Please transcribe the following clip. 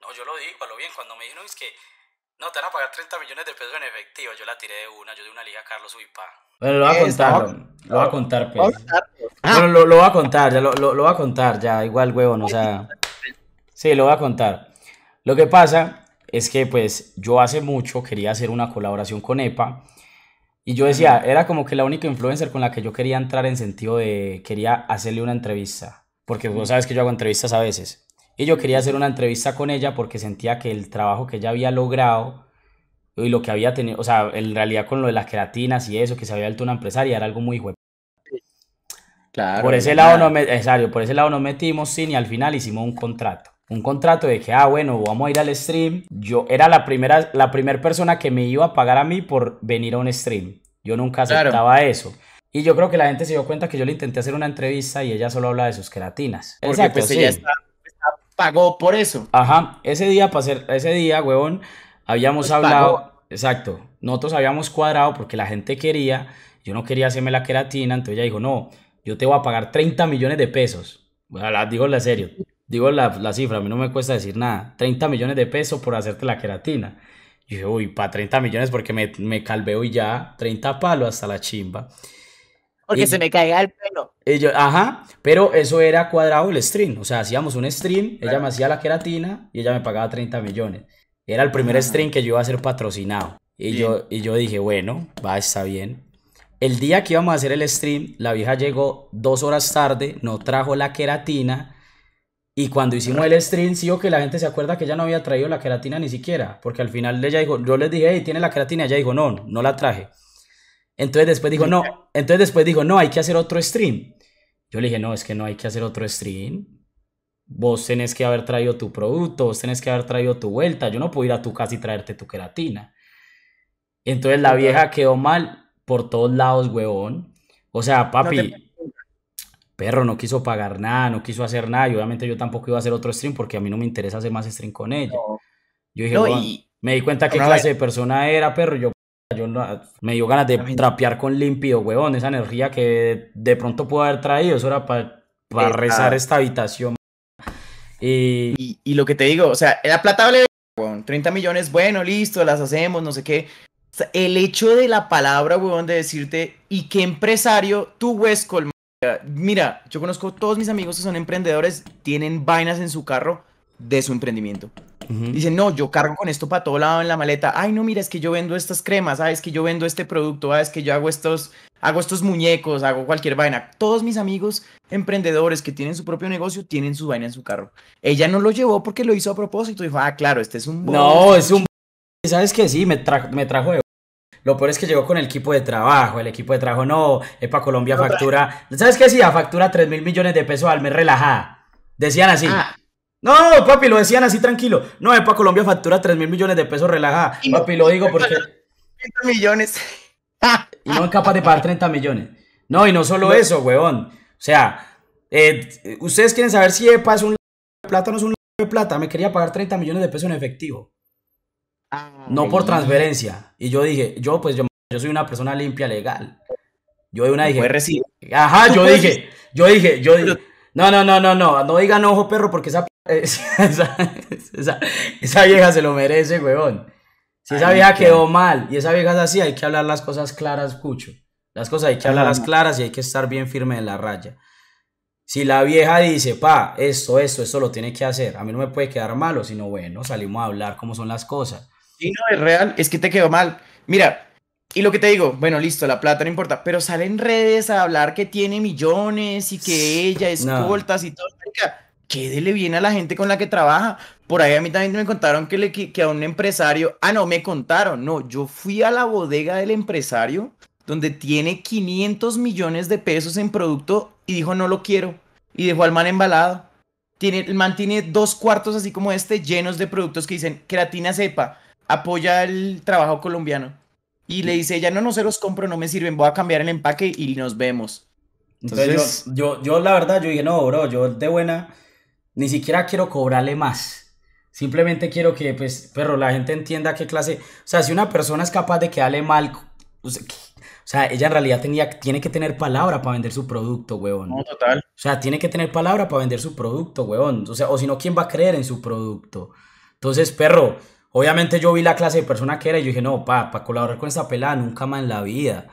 No, yo lo digo, a lo bien, cuando me dijeron es que no, te van a pagar 30 millones de pesos en efectivo, yo la tiré de una, yo de una liga a Carlos Uipa. Bueno, lo voy a contar, lo voy a contar, pues. lo, voy a contar, ya lo, voy a contar, ya, igual, huevón, o sea. Sí, lo voy a contar. Lo que pasa es que, pues, yo hace mucho quería hacer una colaboración con EPA. Y yo decía, era como que la única influencer con la que yo quería entrar en sentido de quería hacerle una entrevista. Porque vos sabes que yo hago entrevistas a veces. Y yo quería hacer una entrevista con ella porque sentía que el trabajo que ella había logrado y lo que había tenido, o sea, en realidad con lo de las queratinas y eso, que se había vuelto una empresaria, era algo muy bueno Claro. Por ese, lado no me, por ese lado no metimos, sí, y al final hicimos un contrato un contrato de que, ah, bueno, vamos a ir al stream. Yo era la primera, la primera persona que me iba a pagar a mí por venir a un stream. Yo nunca aceptaba eso. Y yo creo que la gente se dio cuenta que yo le intenté hacer una entrevista y ella solo habla de sus queratinas. Pues, Exacto, pues sí. está pagó por eso. Ajá, ese día, para ese día, huevón, habíamos pues hablado, exacto, nosotros habíamos cuadrado porque la gente quería, yo no quería hacerme la queratina, entonces ella dijo, no, yo te voy a pagar 30 millones de pesos. digo la serio, digo la, cifra, a mí no me cuesta decir nada, 30 millones de pesos por hacerte la queratina. yo dije, uy, para 30 millones porque me, me calveo y ya, 30 palos hasta la chimba porque se me caía el pelo. ajá, pero eso era cuadrado el stream, o sea, hacíamos un stream, ella me hacía la queratina y ella me pagaba 30 millones. Era el primer stream que yo iba a ser patrocinado. Y yo, y yo dije, bueno, va, está bien. El día que íbamos a hacer el stream, la vieja llegó dos horas tarde, no trajo la queratina. Y cuando hicimos el stream, sigo que la gente se acuerda que ella no había traído la queratina ni siquiera. Porque al final ella dijo, yo les dije, hey, ¿tiene la queratina? Ella dijo, no, no la traje. Entonces después dijo, no, entonces después dijo, no, hay que hacer otro stream. Yo le dije, no, es que no hay que hacer otro stream. Vos tenés que haber traído tu producto, vos tenés que haber traído tu vuelta. Yo no puedo ir a tu casa y traerte tu queratina. Entonces la vieja quedó mal por todos lados, huevón. O sea, papi, perro no quiso pagar nada, no quiso hacer nada. Y obviamente yo tampoco iba a hacer otro stream porque a mí no me interesa hacer más stream con ella. Yo dije, no, me di cuenta qué clase de persona era, perro. Yo yo me dio ganas de trapear con limpio, huevón. Esa energía que de pronto puedo haber traído, eso era para rezar esta habitación. Y... y... lo que te digo, o sea, era plata 30 millones, bueno, listo, las hacemos, no sé qué. el hecho de la palabra, huevón, de decirte, ¿y qué empresario tú, Huesco, Mira, yo conozco todos mis amigos que son emprendedores, tienen vainas en su carro de su emprendimiento. Dicen, no, yo cargo con esto para todo lado en la maleta. Ay, no, mira, es que yo vendo estas cremas, ah, es que yo vendo este producto, ah, es que yo hago estos, hago estos muñecos, hago cualquier vaina. Todos mis amigos emprendedores que tienen su propio negocio tienen su vaina en su carro. Ella no lo llevó porque lo hizo a propósito. Dijo, ah, claro, este es un... no, es un... ¿Sabes qué? Sí, me, me trajo Lo peor es que llegó con el equipo de trabajo. El equipo de trabajo, no, Epa Colombia factura. ¿Sabes qué a Factura 3 mil millones de pesos al mes relajada. Decían así. Ah, no, papi, lo decían así tranquilo. No, Epa Colombia factura 3 mil millones de pesos relajada. papi, lo digo porque. 30 millones. y no es capaz de pagar 30 millones. No, y no solo eso, weón. O sea, eh, ustedes quieren saber si EPA es un plata o no es un de plata. Me quería pagar 30 millones de pesos en efectivo. Ah, no por transferencia. Y yo dije, yo pues yo, soy una persona limpia legal. Yo de una dije. Ajá, yo dije, yo dije, yo dije, No, no, no, no, no. No digan ojo perro porque esa esa, vieja se lo merece, huevón. Si esa vieja quedó mal y esa vieja es así, hay que hablar las cosas claras, Cucho. Las cosas hay que hablarlas claras y hay que estar bien firme en la raya. Si la vieja dice, pa, esto, esto, esto lo tiene que hacer, a mí no me puede quedar malo, sino bueno, salimos a hablar cómo son las cosas. y no, es real, es que te quedó mal. Mira, y lo que te digo, bueno, listo, la plata no importa, pero salen redes a hablar que tiene millones y que ella es no. y todo quédele bien a la gente con la que trabaja. Por ahí a mí también me contaron que, le, a un empresario, ah, no, me contaron, no, yo fui a la bodega del empresario donde tiene 500 millones de pesos en producto y dijo no lo quiero y dejó al man embalado. Tiene, el man tiene dos cuartos así como este llenos de productos que dicen creatina sepa, apoya el trabajo colombiano. Y le dice, ya no, no se los compro, no me sirven, voy a cambiar el empaque y nos vemos. Entonces, yo, yo, yo, la verdad, yo dije, no, bro, yo de buena, ni siquiera quiero cobrarle más. Simplemente quiero que, pues, perro, la gente entienda qué clase. O sea, si una persona es capaz de quedarle mal, o sea, ella en realidad tenía, tiene que tener palabra para vender su producto, weón. No, total. O sea, tiene que tener palabra para vender su producto, weón. O sea, o si no, ¿quién va a creer en su producto? Entonces, perro, obviamente yo vi la clase de persona que era y yo dije, no, pa, para colaborar con esta pelada nunca más en la vida.